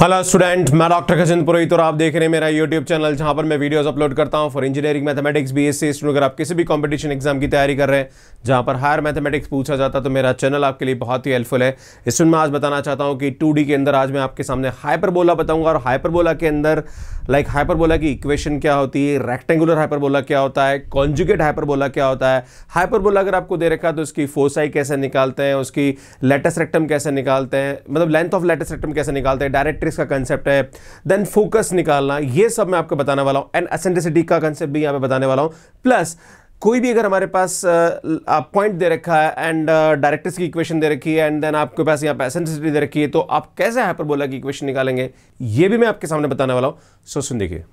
Hello student मैं doctor Khajind Purohit और आप देख रहे हैं मेरा यूट्यूब चैनल जहां पर मैं वीडियोस अपलोड करता हूं for engineering mathematics BSc student अगर आप किसी भी कंपटीशन एग्जाम की तैयारी कर रहे हैं जहां पर हायर मैथमेटिक्स पूछा जाता है तो मेरा चैनल आपके लिए बहुत ही हेल्पफुल है इसमें मैं आज बताना चाहता हूँ कि टू के अंदर आज मैं आपके सामने हाइपरबोला बताऊंगा और हाइपरबोला के अंदर लाइक हाइपरबोला की इक्वेशन क्या होती है रेक्टेंगुलर हाइपरबोला क्या होता है कॉन्जुगेट हाइपरबोला क्या होता है हाइपरबोला अगर आपको दे रखा तो उसकी फोसाई कैसे निकालते हैं उसकी लेटेस्ट रेक्टम कैसे निकालते हैं मतलब लेंथ ऑफ लेटेस्ट रेक्टम कैसे निकालते हैं डायरेक्ट मैट्रिक्स का कंसेप्ट है देन फोकस निकालना ये सब मैं आपको बताने वाला हूँ एंड असेंडिसिटी का कंसेप्ट भी यहाँ पे बताने वाला हूँ प्लस कोई भी अगर हमारे पास पॉइंट दे रखा है एंड डायरेक्टर्स की इक्वेशन दे रखी है एंड देन आपके पास यहाँ पे असेंडिसिटी दे रखी है तो आप कैसे हाइपरबोला की इक्वेशन निकालेंगे ये भी मैं आपके सामने बताने वाला हूँ सो सुन देखिए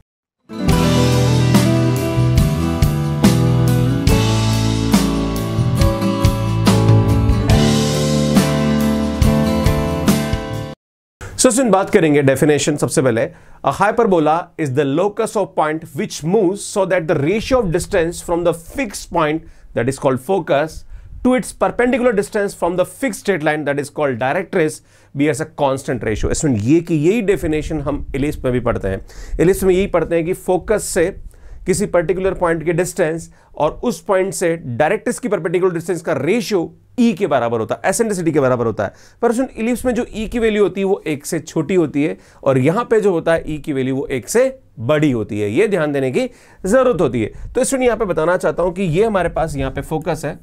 सो so, बात करेंगे डेफिनेशन सबसे पहले hyperbola is the locus of point which move so that the ratio of distance from the fix point that is called focus to its perpendicular distance from the fixed straight line that is called be as a constant ratio इसमें ये कि यही definition हम इलिस्ट में भी पढ़ते हैं इलिस्ट में यही पढ़ते हैं कि फोकस से किसी पर्टिकुलर पॉइंट के डिस्टेंस और उस पॉइंट से डायरेक्टिस की परपेंडिकुलर डिस्टेंस का रेशियो ई e के बराबर होता है एसेंड्रिसिटी के बराबर होता है पर सुन इलिप्स में जो ई e की वैल्यू होती है वो एक से छोटी होती है और यहाँ पे जो होता है ई e की वैल्यू वो एक से बड़ी होती है ये ध्यान देने की ज़रूरत होती है तो इस यहाँ पे बताना चाहता हूँ कि ये हमारे पास यहाँ पे फोकस है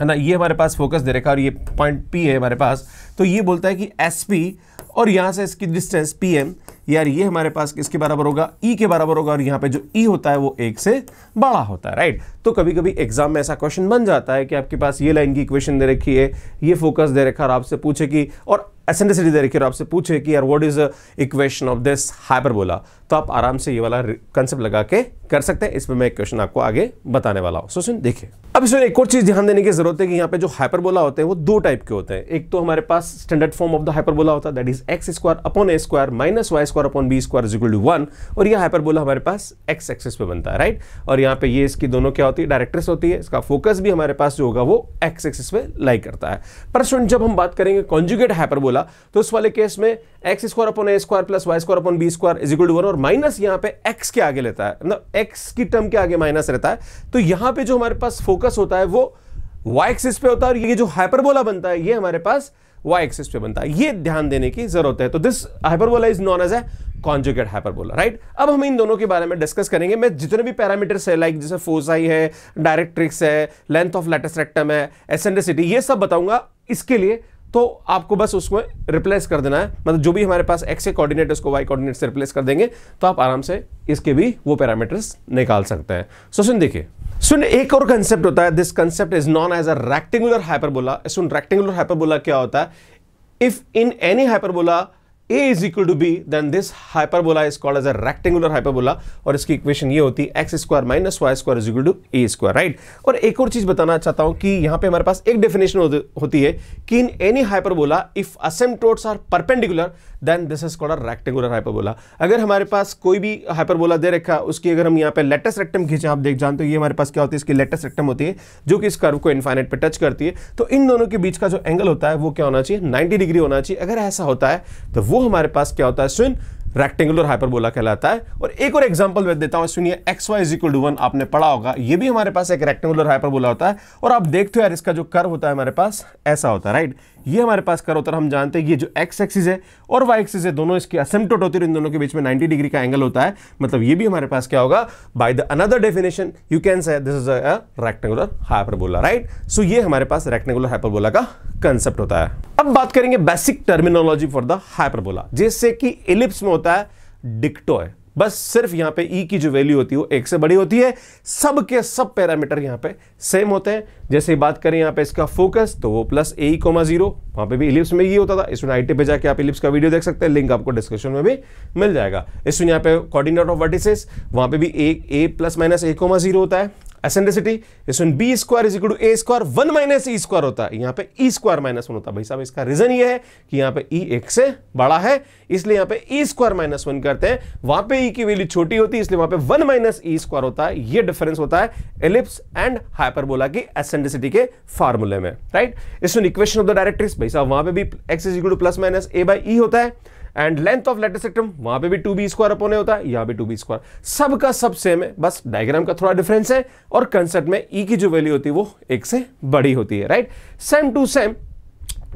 है ना ये हमारे पास फोकस दे रखा है और ये पॉइंट पी है हमारे पास तो ये बोलता है कि एस पी और यहाँ से इसकी डिस्टेंस पी एम यार ये हमारे पास किसके बराबर होगा ई e के बराबर होगा और यहाँ पे जो ई e होता है वो एक से बड़ा होता है राइट तो कभी कभी एग्जाम में ऐसा क्वेश्चन बन जाता है कि आपके पास ये लाइन की इक्वेशन दे रखी है ये फोकस दे रखा और आपसे पूछे कि और एसेंड्रिसिटी दे रखी और आपसे पूछे कि यार what is equation of this hyperbola तो आप आराम से ये वाला कंसेप्ट लगा के कर सकते हैं इसमें मैं एक क्वेश्चन आपको आगे बताने वाला हूँ सो सुन देखिए अब इसमें एक और चीज ध्यान देने की जरूरत है कि यहाँ पे जो हाइपरबोला होते हैं वो दो टाइप के होते हैं एक तो हमारे पास standard form of the hyperbola होता है that is x square upon a square minus y square upon b square equal to one और यह हाइपरबोला हमारे पास एक्स एक्सेस पे बनता है राइट और यहाँ पे ये इसकी दोनों क्या होती है डायरेक्ट्रेस होती है इसका फोकस भी हमारे पास जो होगा वो एक्स एक्सेस पे लाई करता है पर स्टूडेंट जब हम बात करेंगे कॉन्जुगेट हाइपरबोला बोला तो उस वाले केस में x square upon a square plus y square upon b square is equal to one और माइनस यहाँ पे एक्स के आगे लेता है मतलब एक्स की टर्म के आगे माइनस रहता है तो यहाँ पे जो हमारे पास फोकस होता है वो वाई एक्सिस पे होता है और ये जो हाइपरबोला बनता है ये हमारे पास वाई एक्सिस पे बनता है ये ध्यान देने की जरूरत है तो this hyperbola is known as a conjugate hyperbola right अब हम इन दोनों के बारे में डिस्कस करेंगे मैं जितने भी पैरामीटर्स है लाइक जैसे फोसाई है डायरेक्ट्रिक्स है लेंथ ऑफ लेटेस्ट रेक्टम है एसेंड्रिसिटी ये सब बताऊंगा इसके लिए तो आपको बस उसको रिप्लेस कर देना है मतलब जो भी हमारे पास एक्स ए कोऑर्डिनेट उसको वाई कोऑर्डिनेट से रिप्लेस कर देंगे तो आप आराम से इसके भी वो पैरामीटर्स निकाल सकते हैं सो सुन देखिए सुन एक और कंसेप्ट होता है this concept is known as a rectangular hyperbola सुन रेक्टेंगुलर हाइपरबोला क्या होता है if in any hyperbola a is equal to b, then this hyperbola is called as a rectangular hyperbola और इसकी इक्वेशन ये होती है x square minus y square is equal to a square, right? और एक और चीज बताना चाहता हूं कि यहां पे हमारे पास एक डेफिनेशन होती है कि in any hyperbola if asymptotes are perpendicular then this is called a rectangular hyperbola. अगर हमारे पास कोई भी हाइपरबोला दे रखा उसकी अगर हम यहाँ पे लेटेस्ट रेक्टम खींचे आप देख जानते हो ये हमारे पास क्या होती है इसकी लेटेस्ट रेक्टम होती है जो कि इस कर्व को इन्फाइनेट पर टच करती है तो इन दोनों के बीच का जो एंगल होता है वो क्या होना चाहिए नाइनटी डिग्री होना चाहिए अगर ऐसा होता है तो वो हमारे पास क्या होता है स्विन रेक्टेंगुलर हाइपरबोला कहलाता है और एक और एग्जांपल मैं देता हूं सुनिए x y is equal to one आपने पढ़ा होगा ये भी हमारे पास एक रेक्टेंगुलर हाइपरबोला होता है और आप देखते हो यार इसका जो कर होता है हमारे पास ऐसा होता है राइट ये हमारे पास करो तर हम जानते हैं ये जो एक्स एक्सिस है और वाई एक्सिस है दोनों इसके असेमटोट होते हैं इन दोनों के बीच में 90 डिग्री का एंगल होता है मतलब ये भी हमारे पास क्या होगा by the another definition you can say this is a rectangular hyperbola right so ये हमारे पास रेक्टेंगुलर हाइपरबोला का कंसेप्ट होता है अब बात करेंगे basic terminology for the hyperbola जैसे कि इलिप्स में होता है डिक्टो है बस सिर्फ यहां पे ई e की जो वैल्यू होती है वो एक से बड़ी होती है सब सब पैरामीटर यहां पे सेम होते हैं जैसे बात करें यहाँ पे इसका फोकस तो वो प्लस ए कोमा जीरो वहाँ पे भी इलिप्स में ही होता था इसमें आई टी पे जाके आप इलिप्स का वीडियो देख सकते हैं लिंक आपको डिस्क्रिप्शन में भी मिल जाएगा इसमें यहाँ पे कोऑर्डिनेट ऑफ वर्टिसेस वहाँ पे भी a a plus minus a comma zero होता है एसेंडिसिटी इसमें b square is equal to a square one minus e square होता है यहाँ पे ई स्क्वायर माइनस वन होता है भाई साहब इसका रीजन ये है कि यहाँ पे ई e एक से बड़ा है इसलिए यहाँ पे ई स्क्वायर माइनस वन करते हैं वहां पे ई e की वैल्यू छोटी होती है इसलिए वहां पे वन माइनस ई स्क्वायर होता है ये डिफरेंस होता है एलिप्स एंड हाइपरबोला की एसेंड एक्सेंट्रिसिटी के फार्मूले में राइट इसमें इक्वेशन ऑफ द डायरेक्ट्रिक्स भाई साहब वहां पे भी x is to plus minus a by e होता है and length of latus rectum वहां पे भी टू बी स्क्वायर अपोने होता है यहां भी टू बी स्क्वायर सबका सब सेम है बस डायग्राम का थोड़ा डिफरेंस है और कंसेप्ट में ई e की जो वैल्यू होती है वो एक से बड़ी होती है राइट सेम टू सेम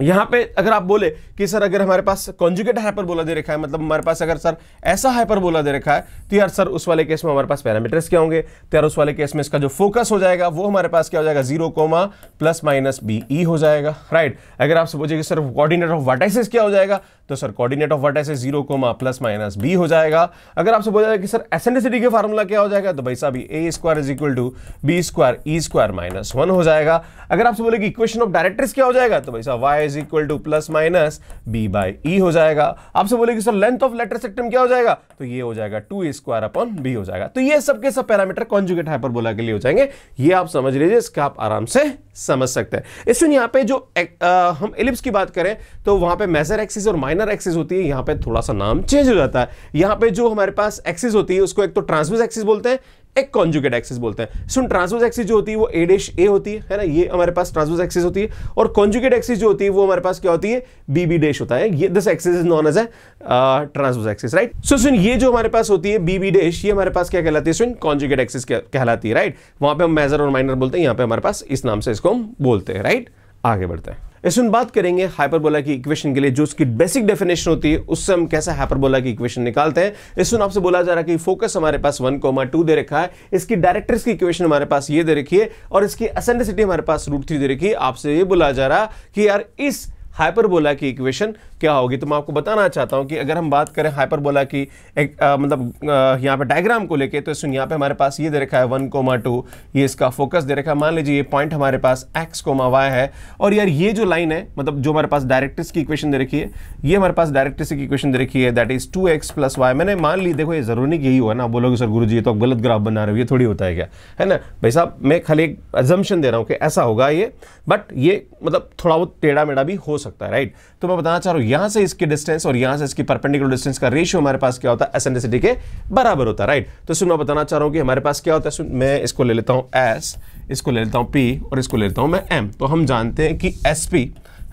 यहाँ पे अगर आप बोले कि सर अगर हमारे पास कॉन्जुगेट बोला दे रखा है मतलब हमारे पास अगर सर ऐसा बोला दे रखा है तो यार सर उस वाले केस में हमारे पास पैरामीटर्स क्या होंगे तो यार उस वाले केस में इसका जो फोकस हो जाएगा वो हमारे पास क्या हो जाएगा zero comma plus minus b e हो जाएगा राइट अगर आप कि सर कॉर्डिनेट ऑफ वर्टाइसिस क्या हो जाएगा तो sir coordinate of vertices zero comma plus minus b हो जाएगा अगर आपसे बोला जाएगा कि सर एसेंडिसिटी का फार्मूला क्या हो जाएगा तो भाई साहब a square is equal to b square e square minus one हो जाएगा अगर आपसे बोले कि इक्वेशन ऑफ डायरेक्टर्स क्या हो जाएगा तो भाई साहब y is equal to plus minus b by e हो जाएगा आपसे बोले कि sir length of latus rectum क्या हो जाएगा तो ये हो जाएगा two a square upon b हो जाएगा तो ये सबके सब पैरामीटर कॉन्जुगेट हाइपर बोला के लिए हो जाएंगे ये आप समझ लीजिए इसका आप आराम से समझ सकते हैं इस यहाँ पे जो एक, आ, हम एलिप्स की बात करें तो वहां पे मेजर एक्सिस और माइनर एक्सिस होती है यहाँ पे थोड़ा सा नाम चेंज हो जाता है यहाँ पे जो हमारे पास एक्सिस होती है उसको एक तो ट्रांसवर्स एक्सिस बोलते हैं एक कॉन्जुगेट एक्सिस बोलते हैं सुन ट्रांसवर्स एक्सिस जो होती है वो ए डेश ए होती है है ना ये हमारे पास ट्रांसवर्स एक्सिस होती है और कॉन्जुगेट एक्सिस जो होती है वो हमारे पास क्या होती है बी बी डेश होता है ये this axis is known as a transverse axis right so सुन ये जो हमारे पास होती है बी बी डेश ये हमारे पास क्या कहलाती है सुन कॉन्जुगेट एक्सिस कहलाती है राइट वहां पर हम मेजर और माइनर बोलते हैं यहां पे हमारे पास इस नाम से इसको हम बोलते हैं राइट आगे बढ़ते हैं इसमें बात करेंगे हाइपरबोला की इक्वेशन के लिए जो उसकी बेसिक डेफिनेशन होती है उससे हम कैसे हाइपरबोला की इक्वेशन निकालते हैं इसमें आपसे बोला जा रहा है कि फोकस हमारे पास वन कोमा टू दे रखा है इसकी डायरेक्टर्स की इक्वेशन हमारे पास ये दे रखी है और इसकी असेंडिसिटी हमारे पास रूट थ्री दे रखी है आपसे ये बोला जा रहा कि यार इस हाइपरबोला की इक्वेशन क्या होगी तो मैं आपको बताना चाहता हूँ कि अगर हम बात करें हाइपरबोला की एक आ, मतलब यहाँ पे डायग्राम को लेके तो यहाँ पे हमारे पास ये दे रखा है वन कोमा टू ये इसका फोकस दे रखा है मान लीजिए ये पॉइंट हमारे पास एक्स कोमा वाई है और यार ये जो लाइन है मतलब जो हमारे पास डायरेक्ट्रिस की इक्वेशन दे रखी है ये हमारे पास डायरेक्ट्रिस की इक्वेशन दे रखी है that is two x plus y मैंने मान ली देखो ये जरूरी नहीं यही हुआ ना बोलोगे सर गुरु जी तो आप गलत ग्राफ बना रहे हो ये थोड़ी होता है क्या है ना भाई साहब मैं खाली एक एजम्पन दे रहा हूँ कि ऐसा होगा ये बट ये मतलब थोड़ा बहुत टेढ़ा मेढ़ा भी हो सकता है राइट तो मैं बताना चाह रहा हूँ यहां से इसकी डिस्टेंस और यहां से इसकी परपेंडिकुलर डिस्टेंस का रेशियो हमारे पास क्या होता है एसेंडिसिटी के बराबर होता है राइट तो सुन मैं बताना चाह रहा हूं कि हमारे पास क्या होता है मैं इसको ले लेता हूं एस इसको ले लेता हूं पी और इसको ले लेता हूं मैं एम तो हम जानते हैं कि एस पी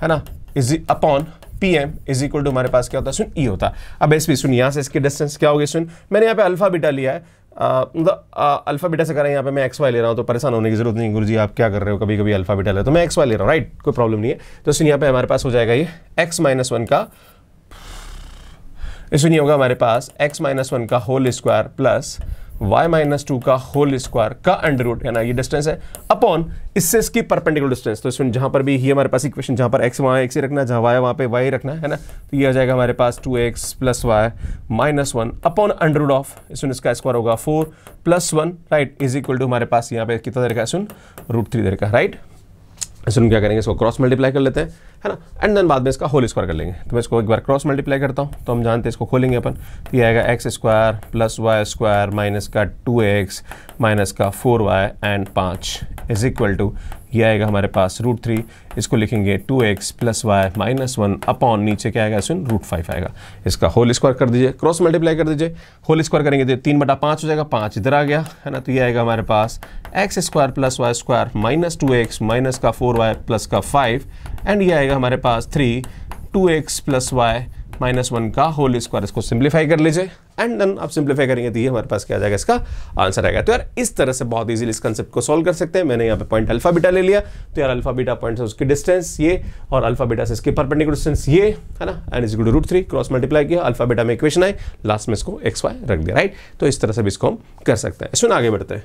है ना is upon P M is equal to हमारे पास क्या होता है सुन ई e होता है अब एस पी सुन यहाँ से इसकी डिस्टेंस क्या होगी सुन मैंने यहाँ पे अल्फा बीटा लिया है मतलब अल्फा बीटा से करें यहाँ पे मैं एक्स वाई ले रहा हूँ तो परेशान होने की जरूरत नहीं गुरु जी आप क्या कर रहे हो कभी कभी अल्फा बीटा ले तो मैं एक्स वाई ले रहा हूँ राइट कोई प्रॉब्लम नहीं है तो सुनिए यहाँ पे हमारे पास हो जाएगा ये एक्स माइनस वन का सुनिए होगा हमारे पास एक्स माइनस वन का whole square plus y minus two का होल स्क्वायर का अंडर रूट यानी ये डिस्टेंस है अपॉन इससे इसकी परपेंडिकुलर डिस्टेंस तो इसमें जहां पर भी ही हमारे पास इक्वेशन जहां पर एक्स वहां एक्स ही रखना है वाई पे वाई रखना है ना तो ये आ जाएगा हमारे पास two x plus y minus one upon under root of इसमें इसका स्क्वायर होगा four plus one right is equal to हमारे पास यहाँ पे कितना देर है सुन रूट थ्री तरीका राइट इसलिए हम क्या करेंगे इसको क्रॉस मल्टीप्लाई कर लेते हैं है ना एंड देन बाद में इसका होल स्क्वायर कर लेंगे तो मैं इसको एक बार क्रॉस मल्टीप्लाई करता हूँ तो हम जानते हैं इसको खोलेंगे अपन तो ये आएगा x square plus y square minus का टू एक्स माइनस का फोर वाई एंड पाँच इज इक्वल टू ये आएगा हमारे पास रूट थ्री इसको लिखेंगे two x plus y minus one upon नीचे क्या आएगा सुन रूट फाइव आएगा इसका होल स्क्वायर कर दीजिए क्रॉस मल्टीप्लाई कर दीजिए होल स्क्वायर करेंगे तो तीन बटा पाँच हो जाएगा पाँच इधर आ गया है ना तो ये आएगा हमारे पास x square plus y square minus two x minus का फोर वाई प्लस का फाइव एंड ये आएगा हमारे पास three two x plus y minus one का होल स्क्वायर इसको सिंप्लीफाई कर लीजिए एंड देन आप सिंप्लीफाई करेंगे तो ये हमारे पास क्या जाएगा इसका आंसर आएगा तो यार इस तरह से बहुत इजीली इस कंसेप्ट को सॉल्व कर सकते हैं मैंने यहाँ पे पॉइंट अल्फा बीटा ले लिया तो यार अल्फा बीटा पॉइंट से उसकी डिस्टेंस ये और अल्फा बीटा से इसकी परपेंडिकुलर डिस्टेंस ये है ना and is good root three cross multiply किया अल्फा बीटा में इक्वेशन आई लास्ट में इसको एक्स वाई रख दिया राइट तो इस तरह से भी इसको हम कर सकते हैं इसमें आगे बढ़ते हैं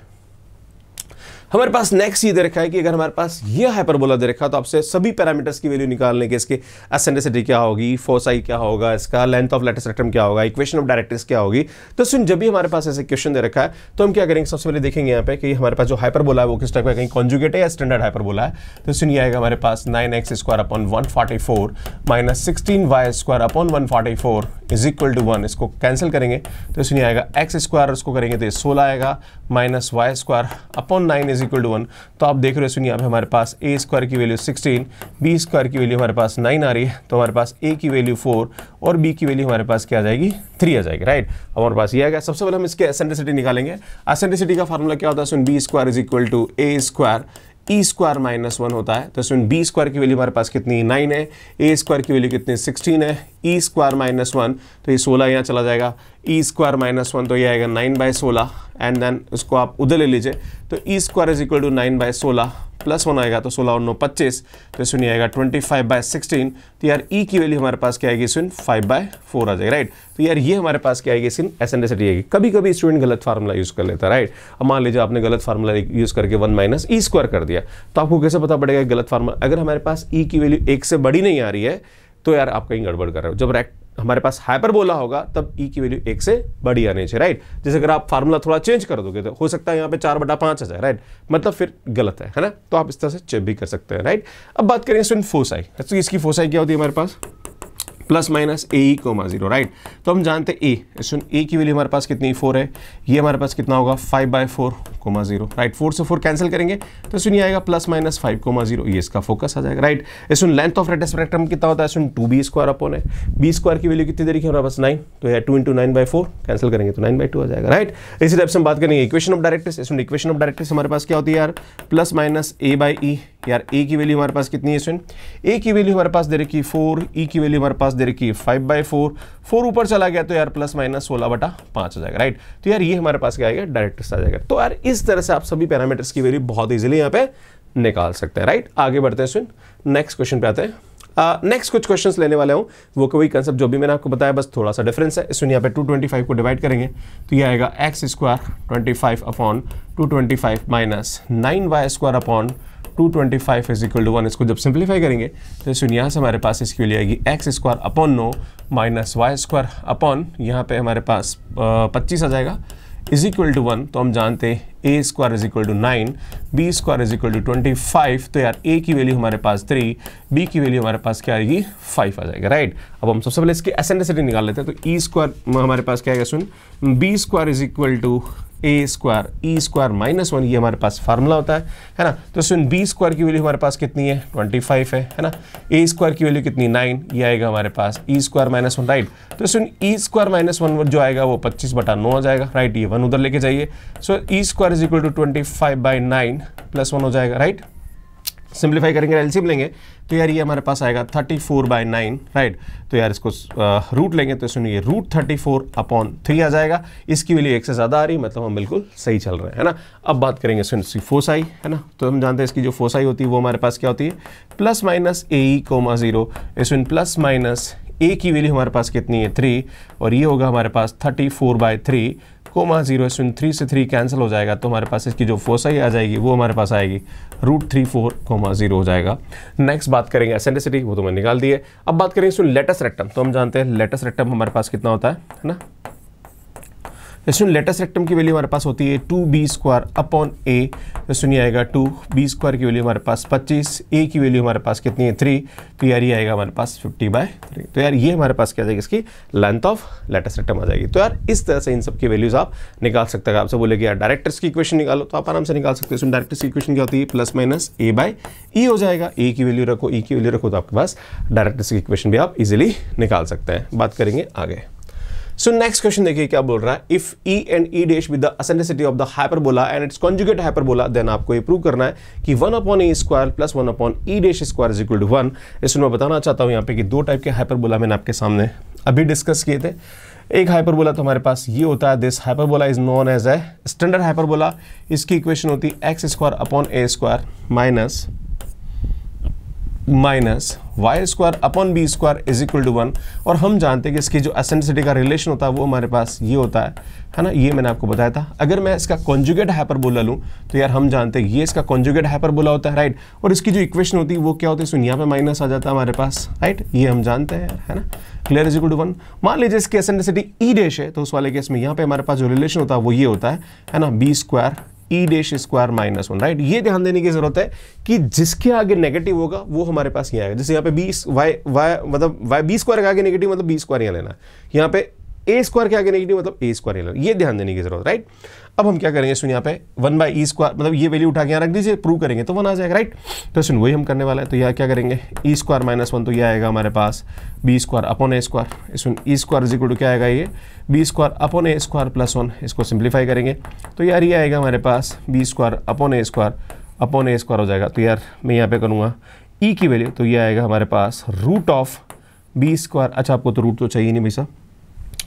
हमारे पास नेक्स्ट ये दे रखा है कि अगर हमारे पास ये हाइपरबोला दे रखा तो आपसे सभी पैरामीटर्स की वैल्यू निकालने के इसके एसेंडेसिटी क्या होगी फोसाई क्या होगा इसका लेंथ ऑफ लेटर रेक्टम क्या होगा इक्वेशन ऑफ डायरेक्टर्स क्या होगी तो सुन जब भी हमारे पास ऐसे क्वेश्चन दे रखा है तो हम क्या करेंगे सबसे पहले देखेंगे यहाँ पे कि हमारे पास जो हाइपरबोला है वो किस टाइप का कहीं कॉन्जुगेट है या स्टैंडर्ड हाइपरबोला है तो सुन ये आएगा हमारे पास nine x square upon one forty four minus sixteen y square upon one forty four is equal to one इसको कैंसिल करेंगे तो इसमें आएगा एक्स स्क्वायर उसको करेंगे तो ये सोलह आएगा minus y square upon nine is equal to one तो आप देख रहे हो सुनिए यहाँ हमारे पास ए स्क्वायर की वैल्यू सिक्सटीन बी स्क्वायर की वैल्यू हमारे पास नाइन आ रही है तो हमारे पास ए की वैल्यू फोर और बी की वैल्यू हमारे पास क्या आ जाएगी थ्री आ जाएगी राइट हमारे पास ये आएगा सबसे पहले हम इसके असेंटिसिटी निकालेंगे असेंटिसिटी का फॉर्मूला क्या होता है सुन b square is equal to a square e square minus one होता है तो इसमें बी स्क्वायर की वैल्यू हमारे पास कितनी नाइन है ए स्क्वायर की वैल्यू कितनी सिक्सटीन है ई स्क्वायर माइनस वन तो ये सोलह यहाँ चला जाएगा ई स्क्वायर माइनस वन तो ये आएगा नाइन बाय सोलह एंड देन उसको आप उधर ले लीजिए तो e square is equal to nine by सोलह प्लस वन आएगा तो सोलह और नौ पच्चीस तो इसमें आएगा ट्वेंटी फाइव बाय सिक्सटीन तो यार ई e की वैल्यू हमारे पास क्या आएगी इसमें फाइव बाय फोर आ जाएगी राइट तो यार ये हमारे पास क्या आएगी इसमें एसेंडेसिटी आएगी कभी कभी स्टूडेंट गलत फार्मूला यूज़ कर लेता है राइट अब मान लीजिए आपने गलत फार्मूला यूज़ करके वन माइनस ई स्क्वायर कर दिया तो आपको कैसे पता पड़ेगा गलत फार्मूला अगर हमारे पास ई e की वैल्यू एक से बड़ी नहीं आ रही है तो यार आप कहीं गड़बड़ कर रहे हो जब रेक्ट हमारे पास हाइपर बोला होगा तब ई e की वैल्यू एक से बड़ी आनी चाहिए राइट जैसे अगर आप फार्मूला थोड़ा चेंज कर दोगे तो हो सकता है यहाँ पे चार बटा पाँच आ जाए राइट मतलब फिर गलत है है ना तो आप इस तरह से चेक भी कर सकते हैं राइट अब बात करें स्टूडेंट फोसाई तो इसकी फोसाई क्या होती है हमारे पास plus minus a e comma zero right तो हम जानते हैं ए इसमें ए की वैल्यू हमारे पास कितनी फोर है ये हमारे पास कितना होगा five by four comma zero right four से फोर कैंसिल करेंगे तो सुनिए आएगा plus minus five comma zero ये इसका फोकस आ जाएगा राइट इसमें लेंथ ऑफ रेड रेक्टम कितना होता है सुन टू बी स्क्वायर अपॉन है बी स्क्वायर की वैल्यू कितनी देखिए हमारे पास नाइन तो यार two into nine by four cancel करेंगे तो नाइन बाई टू आ जाएगा राइट इसी टाइप से हम बात करेंगे इक्वेशन ऑफ डायरेक्ट्रेस इसमें इक्वेशन ऑफ डायरेक्ट्रेस हमारे पास क्या होती है यार plus minus a by e यार ए की वैल्यू हमारे पास कितनी है सुन ए की वैल्यू हमारे पास दे रखी फोर ई e की वैल्यू हमारे पास दे रखी है फाइव बाई फोर फोर ऊपर चला गया तो यार प्लस माइनस सोलह बटा पाँच हो जाएगा राइट तो यार ये हमारे पास क्या आएगा डायरेक्ट आ जाएगा तो यार इस तरह से आप सभी पैरामीटर्स की वेरी बहुत ईजिली यहाँ पे निकाल सकते हैं राइट आगे बढ़ते हैं सुन नेक्स्ट क्वेश्चन पे आते हैं नेक्स्ट uh, कुछ क्वेश्चंस लेने वाला हूँ वो कोई कंसेप्ट जो भी मैंने आपको बताया बस थोड़ा सा डिफरेंस है इसमें यहाँ पे 225 को डिवाइड करेंगे तो ये आएगा x square twenty five upon two twenty five minus nine y square upon two twenty five is equal to one इसको जब सिंप्लीफाई करेंगे तो इस यहाँ से हमारे पास इसकी वैल्यू आएगी x square upon no minus y square upon यहाँ पे हमारे पास uh, पच्चीस आ जाएगा इज इक्वल टू वन तो हम जानते हैं a square is equal to nine b square is equal to twenty five तो यार ए की वैल्यू हमारे पास थ्री बी की वैल्यू हमारे पास क्या आएगी फाइव आ जाएगा राइट अब हम सबसे पहले इसकी एसेंडेसिटी निकाल लेते हैं तो ई e स्क्वायर हमारे पास क्या आएगा सुन b square is equal to a square e square minus one ये हमारे पास फार्मूला होता है है ना तो सुन बी स्क्वायर की वैल्यू हमारे पास कितनी है 25 है है ना ए स्क्वायर की वैल्यू कितनी 9 ये आएगा हमारे पास e square minus one right तो सुन ई स्क्वायर माइनस वन जो आएगा वो 25 बटा नौ आ जाएगा राइट ये वन उधर लेके जाइए so e square is equal to twenty five by nine plus one हो जाएगा राइट सिंप्लीफाई करेंगे एलसीएम लेंगे तो यार ये हमारे पास आएगा 34 फोर बाई नाइन राइट तो यार इसको रूट लेंगे तो सुनिए root thirty four upon three आ जाएगा इसकी वैल्यू एक से ज़्यादा आ रही मतलब हम बिल्कुल सही चल रहे हैं है ना अब बात करेंगे इसकी फोसाई है ना तो हम जानते हैं इसकी जो फोसाई होती है वो हमारे पास क्या होती है plus minus a e comma zero plus minus a की वैल्यू हमारे पास कितनी है थ्री और ये होगा हमारे पास thirty four by three comma zero three से थ्री कैंसिल हो जाएगा तो हमारे पास इसकी जो फोसाई आ जाएगी वो हमारे पास आएगी root three four comma zero हो जाएगा नेक्स्ट बात करेंगे एसेंडिसिटी वो तो मैंने निकाल दी है अब बात करेंगे लेटेस्ट रेक्टम तो हम जानते हैं लेटेस्ट रेक्टम हमारे पास कितना होता है ना स्टूडेंट लेटेस्ट रेक्टम की वैल्यू हमारे पास होती है two b square upon a तो सुनिए आएगा टू बी स्क्वायर की वैल्यू हमारे पास पच्चीस ए की वैल्यू हमारे पास कितनी है थ्री तो यार ये आएगा हमारे पास फिफ्टी बाय थ्री तो यार ये हमारे पास क्या जाएगी इसकी लेंथ ऑफ लेटेस्ट रेक्टम आ जाएगी तो यार इस तरह से इन सब की वैल्यूज आप निकाल सकते हैं आपसे बोले कि यार डायरेक्टर्स की इक्वेशन निकालो तो आप आराम से निकाल सकते हो सुन डायरेक्टर्स की इक्वेशन क्या होती है plus minus a by e हो जाएगा ए की वैल्यू रखो ई e की वैल्यू रखो तो आपके पास डायरेक्टर्स की इक्वेशन भी आप इजिली निकाल सकते हैं बात करेंगे आगे सो नेक्स्ट क्वेश्चन देखिए क्या बोल रहा है if e and e dash with the eccentricity of the hyperbola and its conjugate hyperbola then आपको ये प्रूव करना है कि one upon e square plus one upon e dash square is equal to one इसमें मैं बताना चाहता हूँ यहाँ पे कि दो टाइप के हाइपरबोला मैंने आपके सामने अभी डिस्कस किए थे एक हाइपरबोला तो हमारे पास ये होता है this hyperbola is known as a standard hyperbola इसकी इक्वेशन होती है x square upon a square minus minus y square upon b square is equal to one और हम जानते हैं कि इसकी जो असेंसिटी का रिलेशन होता है वो हमारे पास ये होता है है ना ये मैंने आपको बताया था अगर मैं इसका कॉन्जुगेट बोला लूँ तो यार हम जानते हैं ये इसका कॉन्जुगेट बोला होता है राइट और इसकी जो इक्वेशन होती है वो क्या होती है सुन यहाँ पे माइनस आ जाता है हमारे पास राइट ये हम जानते हैं है ना clear is equal to one मान लीजिए इसकी एसेंसिटी ई डैश है तो उस वाले केस में यहाँ पे हमारे पास जो रिलेशन होता है वो ये होता है है ना b square e dash square minus one right ये ध्यान देने की जरूरत है कि जिसके आगे नेगेटिव होगा वो हमारे पास यहाँ आएगा जैसे यहाँ पे बी वाई वाई मतलब वाई बी स्क्वायर के आगे नेगेटिव मतलब बी स्क्वायर यहाँ लेना यहाँ पे ए स्क्वायर के आगे नेगेटिव मतलब ए स्क्वायर यहाँ लेना ये ध्यान देने की जरूरत राइट अब हम क्या करेंगे सुन यहाँ पे वन बाई ई स्क्वायर मतलब ये वैल्यू उठा के यहाँ रख दीजिए प्रूव करेंगे तो वन आ जाएगा राइट तो सुन वही हम करने वाला है तो यहाँ क्या करेंगे ई स्क्वायर माइनस वन तो ये आएगा हमारे पास b square upon a square सुन e square is equal to क्या आएगा ये b square upon a square plus one इसको सिंप्लीफाई करेंगे तो यार ये आएगा हमारे पास b square upon a square upon a square हो जाएगा तो यार मैं यहाँ पे करूँगा ई e की वैल्यू तो ये आएगा हमारे पास रूट ऑफ बी स्क्वायर अच्छा आपको तो रूट तो चाहिए नहीं भाई साहब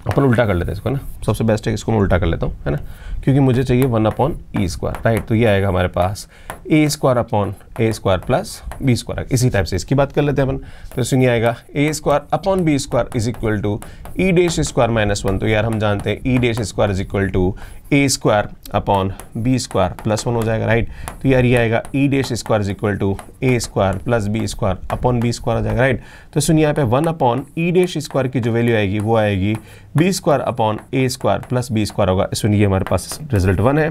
अपन उल्टा कर लेते हैं इसको ना सबसे बेस्ट है इसको मैं उल्टा कर लेता हूँ है ना क्योंकि मुझे चाहिए one upon e square right तो ये आएगा हमारे पास a square upon a square plus b square इसी टाइप से इसकी बात कर लेते हैं अपन तो इसमें ये आएगा a square upon b square is equal to e dash square minus one तो यार हम जानते हैं e dash square is equal to a square upon b square plus one हो जाएगा राइट तो यार ये आएगा e dash square is equal to a square plus b square upon b square हो जाएगा राइट तो सुनिए यहाँ पे one upon e dash square की जो वैल्यू आएगी वो आएगी b square upon a square plus b square होगा सुनिए हमारे पास रिजल्ट वन है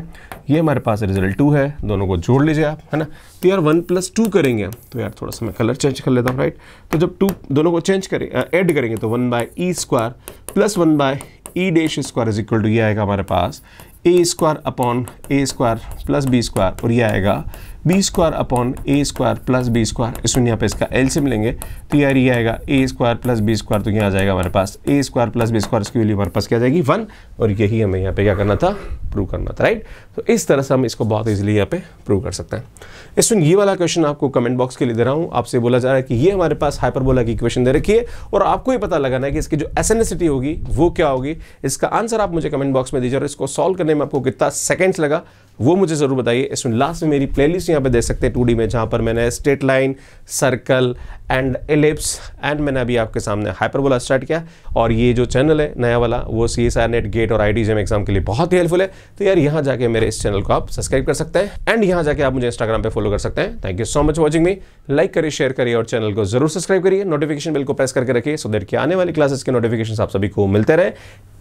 ये हमारे पास रिजल्ट टू है दोनों को जोड़ लीजिए आप है ना तो यार वन प्लस टू करेंगे तो यार थोड़ा सा मैं कलर चेंज कर लेता हूँ राइट तो जब टू दोनों को चेंज करें एड करेंगे तो one by e square plus one by e dash square is equal to ये आएगा हमारे पास a square upon a square plus b square और ये आएगा b square upon a square plus b square शून्य पे इसका एल सिम लेंगे तो यार ये आएगा a square plus b square तो यहाँ आ जाएगा हमारे पास a square plus b square इसकी वैल्यू हमारे पास क्या जाएगी वन और यही हमें यहाँ पे क्या करना था प्रूव करना था राइट तो इस तरह से हम इसको बहुत ईजिली यहाँ पे प्रूव कर सकते हैं सुन ये वाला क्वेश्चन आपको कमेंट बॉक्स के लिए दे रहा हूँ आपसे बोला जा रहा है कि ये हमारे पास हाइपरबोला की क्वेश्चन दे रखी है और आपको ये पता लगाना है कि इसकी जो एसेनेसिटी होगी वो क्या होगी इसका आंसर आप मुझे कमेंट बॉक्स में दीजिए और इसको सॉल्व करने करने में आपको कितना सेकेंड्स लगा वो मुझे ज़रूर बताइए इसमें लास्ट में मेरी प्लेलिस्ट यहाँ पे दे सकते हैं टू में जहाँ पर मैंने straight line circle and ellipse and मैंने अभी आपके सामने हाइपरबोला स्टार्ट किया और ये जो चैनल है नया वाला वो C S R NET GATE और आई डी एग्जाम के लिए बहुत ही हेल्पफुल है तो यार यहाँ जाके मेरे इस चैनल को आप सब्सक्राइब कर सकते हैं एंड यहाँ जाके आप मुझे इंस्टाग्राम पर फॉलो कर सकते हैं thank you so much watching me like करिए शेयर करिए और चैनल को जरूर सब्सक्राइब करिए नोटिफिकेशन बिल को प्रेस करके रखिए सो देट के आने वाली क्लासेस के नोटिफिकेशन आप सभी को मिलते रहे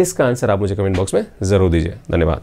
इसका आंसर आप मुझे कमेंट बॉक्स में जरूर दीजिए धन्यवाद